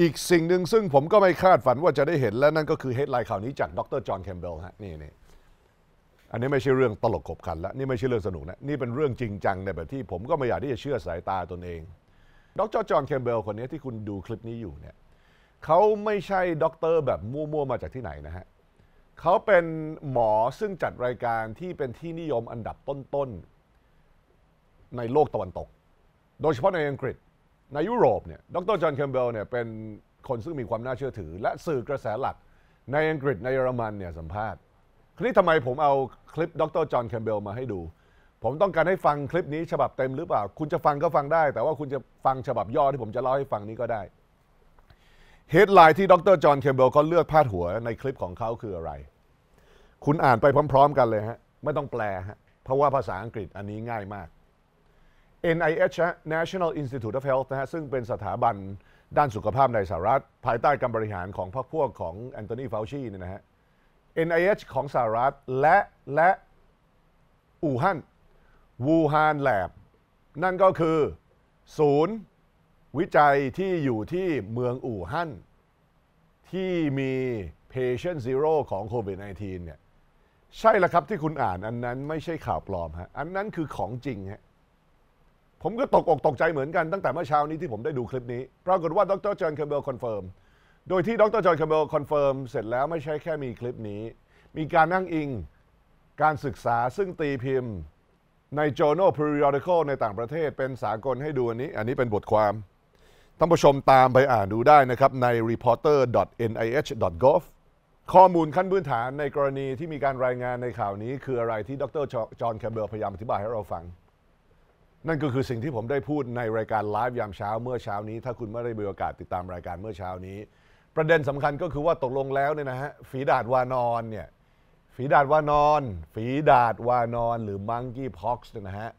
อีกสิ่งหนึ่งซึ่งผมก็ไม่คาดฝันว่าจะได้เห็นและนั่นก็คือเฮดไลน์ข่าวนี้จากดรจอห์นแคมเบลฮะ นี่นี่อันนี้ไม่ใช่เรื่องตลกขบขันแล้วนี่ไม่ใช่เรื่องสนุกนะนี่เป็นเรื่องจริงจังในแบบที่ผมก็ไม่อยากที่จะเชื่อสายตาตนเอง ดรจอห์นแคมเบลคนนี้ที่คุณดูคลิปนี้อยู่เนี่ยเขาไม่ใช่ด็อกเตอร์แบบ มั่วๆ มาจากที่ไหนนะฮะเขาเป็นหมอซึ่งจัดรายการที่เป็นที่นิยมอันดับต้นๆ ในโลกตะวันตก โดยเฉพาะในอังกฤษในยุโรป เนี่ย ดรจอห์นเคมเบลเนี่ย เป็นคนซึ่งมีความน่าเชื่อถือ และสื่อกระแสหลักในอังกฤษในเยอรมันเนี่ยสัมภาษณ์คลิปทำไมผมเอาคลิปดรจอห์นเคมเบลมาให้ดู ผมต้องการให้ฟังคลิปนี้ฉบับเต็มหรือเปล่า คุณจะฟังก็ฟังได้ แต่ว่าคุณจะฟังฉบับย่อที่ผมจะเล่าให้ฟังนี้ก็ได้ เฮดไลน์ที่ดรจอห์นเคมเบลเขาเลือกพาดหัวในคลิปของเขาคืออะไร คุณอ่านไปพร้อม ๆ กันเลยฮะ ไม่ต้องแปลฮะ เพราะว่าภาษาอังกฤษอันนี้ง่ายมาก NIH National Institute of Health นะฮะ ซึ่งเป็นสถาบันด้านสุขภาพในสหรัฐ ภายใต้การบริหารของพรรคพวกของแอนโทนีฟาวชีเนี่ยนะฮะ NIH ของสหรัฐ และ และอู่ฮั่นวูฮานแลบนั่นก็คือศูนย์ วิจัยที่อยู่ที่เมืองอู่ฮั่นที่มี patient zero ของโควิด -19 เนี่ยใช่ละครับที่คุณอ่าน อันนั้นไม่ใช่ข่าวปลอมฮะ อันนั้นคือของจริงฮะผมก็ตกอกตกใจเหมือนกันตั้งแต่เมื่อเช้านี้ที่ผมได้ดูคลิปนี้ปรากฏว่าดรจอห์นแคมเบลคอนเฟิร์มโดยที่ดรจอห์นแคมเบลคอนเฟิร์มเสร็จแล้วไม่ใช่แค่มีคลิปนี้ มีการนั่งอิงการศึกษาซึ่งตีพิมพ์ใน Journal Periodical ในต่างประเทศเป็นสากลให้ดูอันนี้ อันนี้เป็นบทความท่านผู้ชมตามไปอ่านดูได้นะครับใน reporter.nih.gov ข้อมูลขั้นพื้นฐานในกรณีที่มีการรายงานในข่าวนี้ คืออะไรที่ดรจอห์นแคมเบลพยายามอธิบายให้เราฟังนั่นก็คือสิ่งที่ผมได้พูดในรายการไลฟ์ยามเช้าเมื่อเช้านี้ ถ้าคุณไม่ได้มีโอกาสติดตามรายการเมื่อเช้านี้ ประเด็นสำคัญก็คือว่าตกลงแล้วเนี่ยนะฮะฝีดาดวานอนเนี่ยฝีดาดวานอนฝีดาดวานอนหรือมังกี้พ็อกซ์เนี่ยนะฮะ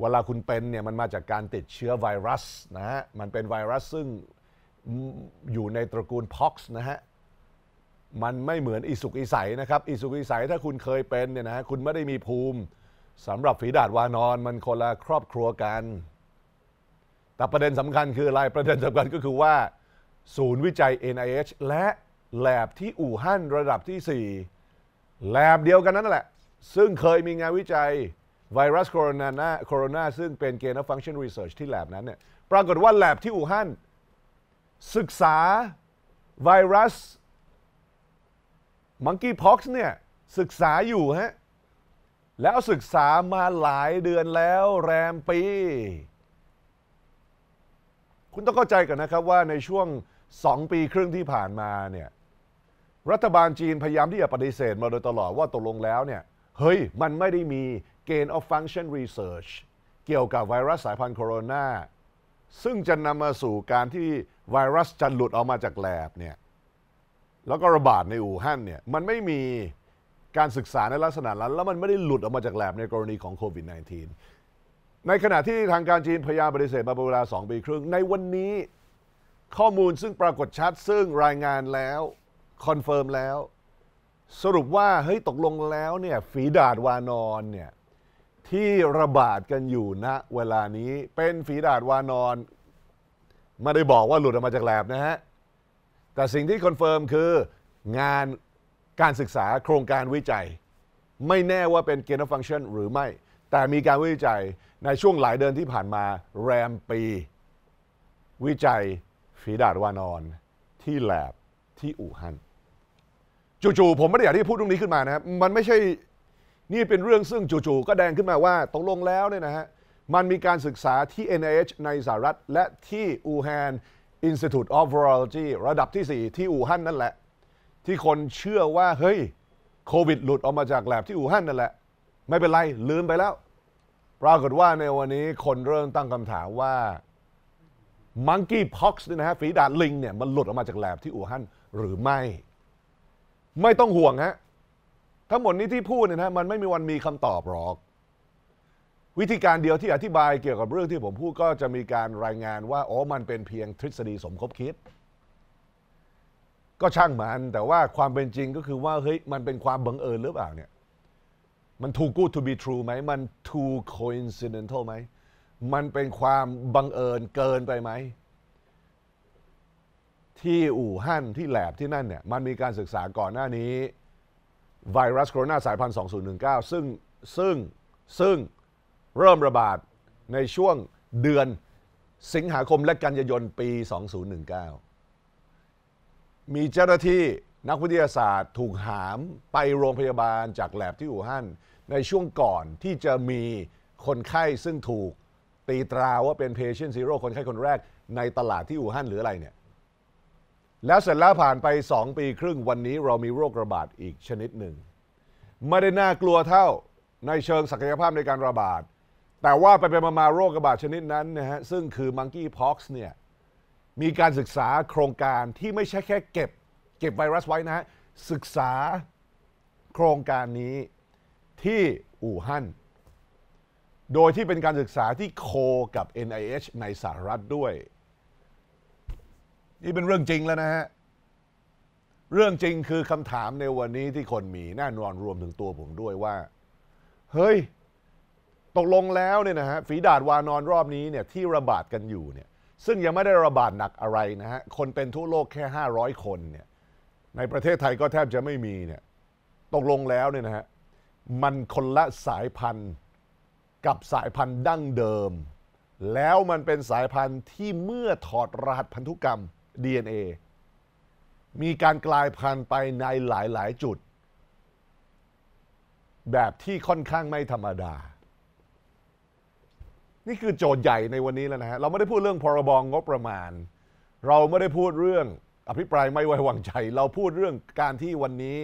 เวลาคุณเป็นเนี่ยมันมาจากการติดเชื้อไวรัสนะฮะมันเป็นไวรัสซึ่งอยู่ในตระกูลพ็อกซ์นะฮะมันไม่เหมือนอีสุกอีใสนะครับอีสุกอีใสถ้าคุณเคยเป็นเนี่ยนะคุณไม่ได้มีภูมิสำหรับฝีดาดวานอนมันคนละครอบครัวกัน แต่ประเด็นสำคัญคืออะไรประเด็นสำคัญก็คือว่าศูนย์วิจัย NIH และแลบที่อู่ฮั่นระดับที่ 4แลบเดียวกันนั่นแหละ ซึ่งเคยมีงานวิจัยไวรัสโคโรนาโคโรนาซึ่งเป็นเกณฑ์ function research ที่แลบนั้นเนี่ยปรากฏว่าแลบที่อู่ฮั่นศึกษาไวรัสมังกี้พ็อกซ์เนี่ย ศึกษาอยู่ฮะแล้วศึกษามาหลายเดือนแล้วแรมปี คุณต้องเข้าใจกันนะครับว่าในช่วงสองปีครึ่งที่ผ่านมาเนี่ยรัฐบาลจีนพยายามที่จะปฏิเสธมาโดยตลอดว่าตกลงแล้วเนี่ยเฮ้ย มันไม่ได้มีเกณฑ์ of function research เกี่ยวกับไวรัสสายพันธุ์โคโรนาซึ่งจะนำมาสู่การที่ไวรัสจะหลุดออกมาจากแลบเนี่ยแล้วก็ระบาดในอู่ฮั่นเนี่ยมันไม่มีการศึกษาในลักษณะนั้นแล้วมันไม่ได้หลุดออกมาจากแลบในกรณีของโควิด -19 ในขณะที่ทางการจีนพยายามปฏิเสธมาเป็นเวลา2ปีครึ่ง ในวันนี้ข้อมูลซึ่งปรากฏชัดซึ่งรายงานแล้วคอนเฟิร์มแล้ว สรุปว่าเฮ้ยตกลงแล้วเนี่ยฝีดาดวานอนเนี่ยที่ระบาดกันอยู่ณเวลานี้เป็นฝีดาดวานอนไม่ได้บอกว่าหลุดออกมาจากแลบนะฮะแต่สิ่งที่คอนเฟิร์มคืองานการศึกษาโครงการวิจัยไม่แน่ว่าเป็น gain of function หรือไม่ แต่มีการวิจัยในช่วงหลายเดือนที่ผ่านมาแรมปี วิจัยฝีดาดวานอน ที่แลบ ที่อู่ฮั่นจู่ๆผมไม่ได้อยากที่พูดตรงนี้ขึ้นมานะครับมันไม่ใช่นี่เป็นเรื่องซึ่งจู่ๆก็แดงขึ้นมาว่าตกลงแล้วเนี่ยนะฮะมันมีการศึกษาที่ NIH ในสหรัฐ และที่อู่ฮั่น Institute of Virology ระดับที่ 4 ที่อู่ฮั่นนั่นแหละที่คนเชื่อว่าเฮ้ยโควิดหลุดออกมาจากแลบที่อู่ฮั่นนั่นแหละไม่เป็นไรลืมไปแล้ว ปรากฏว่าในวันนี้คนเริ่มตั้งคำถามว่ามังกี้พ็อกซ์นี่นะฮะฝีดาดลิงเนี่ยมันหลุดออกมาจากแลบที่อู่ฮั่นหรือไม่ ไม่ต้องห่วงฮะ ทั้งหมดนี้ที่พูดเนี่ยนะมันไม่มีวันมีคำตอบหรอก วิธีการเดียวที่อธิบายเกี่ยวกับเรื่องที่ผมพูด ก็จะมีการรายงาน ว่าอ๋อมันเป็นเพียงทฤษฎีสมคบคิดก็ช่างมัน แต่ว่าความเป็นจริงก็คือว่า เฮ้ย มันเป็นความบังเอิญหรือเปล่าเนี่ย มัน too good to be true ไหมมัน too coincidental ไหมมันเป็นความบังเอิญเกินไปไหม ที่อู่ฮั่นที่แลบที่นั่นเนี่ย มันมีการศึกษาก่อนหน้านี้ ไวรัสโคโรนาสายพันธุ์ 2019 ซึ่งซึ่งซึ่งเริ่มระบาดในช่วงเดือนสิงหาคมและกันยายนปี 2019มีเจ้าหน้าที่นักวิทยาศาสตร์ถูกหามไปโรงพยาบาลจากแลบที่อู่ฮั่นในช่วงก่อนที่จะมีคนไข้ซึ่งถูกตีตราว่าเป็น patient zero คนไข้คนแรกในตลาดที่อู่ฮั่นหรืออะไรเนี่ย แล้วเสร็จแล้วผ่านไป 2 ปีครึ่งวันนี้เรามีโรคระบาดอีกชนิดหนึ่ง ไม่ได้น่ากลัวเท่าในเชิงศักยภาพในการระบาด แต่ว่าไปไปมาโรคระบาดชนิดนั้นนะฮะซึ่งคือ monkeypox เนี่ยมีการศึกษาโครงการที่ไม่ใช่แค่ เก็บเก็บไวรัสไว้นะฮะ ศึกษาโครงการนี้ที่อู่ฮั่นโดยที่เป็นการศึกษาที่โคกับ NIH ในสหรัฐด้วย นี่เป็นเรื่องจริงแล้วนะฮะ เรื่องจริงคือคำถามในวันนี้ที่คนมีแน่นอนรวมถึงตัวผมด้วยว่า เฮ้ย ตกลงแล้วเนี่ยนะฮะฝีดาดวานอนรอบนี้เนี่ยที่ระบาดกันอยู่เนี่ยซึ่งยังไม่ได้ระบาดหนักอะไรนะฮะ คนเป็นทั่วโลกแค่ 500 คนเนี่ย ในประเทศไทยก็แทบจะไม่มีเนี่ย ตกลงแล้วเนี่ยนะฮะ มันคนละสายพันธุ์กับสายพันธุ์ดั้งเดิม แล้วมันเป็นสายพันธุ์ที่เมื่อถอดรหัสพันธุกรรม DNA มีการกลายพันธุ์ไปในหลาย ๆ จุด แบบที่ค่อนข้างไม่ธรรมดานี่คือโจทย์ใหญ่ในวันนี้แล้วนะฮะ เราไม่ได้พูดเรื่องพรบงบประมาณ เราไม่ได้พูดเรื่องอภิปรายไม่ไว้วางใจ เราพูดเรื่องการที่วันนี้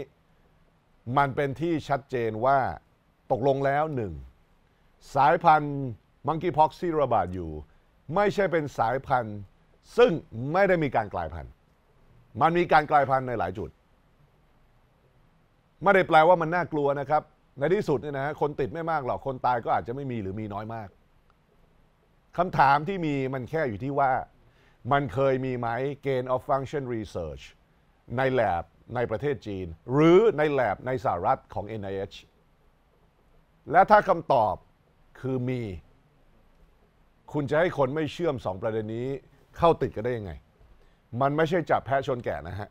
มันเป็นที่ชัดเจนว่า ตกลงแล้วหนึ่ง สายพันธุ์มังคีพ็อกซี่ระบาดอยู่ ไม่ใช่เป็นสายพันธุ์ ซึ่งไม่ได้มีการกลายพันธุ์ มันมีการกลายพันธุ์ในหลายจุด ไม่ได้แปลว่ามันน่ากลัวนะครับ ในที่สุดเนี่ยนะฮะคนติดไม่มากหรอก คนตายก็อาจจะไม่มีหรือมีน้อยมากคำถามที่มีมันแค่อยู่ที่ว่ามันเคยมีไหม gain of function research ในแ a b ในประเทศจีน หรือในแ a b ในสหรัฐของ NIH และถ้าคำตอบคือมี คุณจะให้คนไม่เชื่อมสองประเด็นนี้เข้าติดกันได้ยังไง มันไม่ใช่จับแพะชนแกะนะฮะ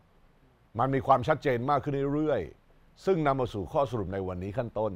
มันมีความชัดเจนมากขึ้นเรื่อยๆ ซึ่งนำมาสู่ข้อสรุปในวันนี้ขั้นต้น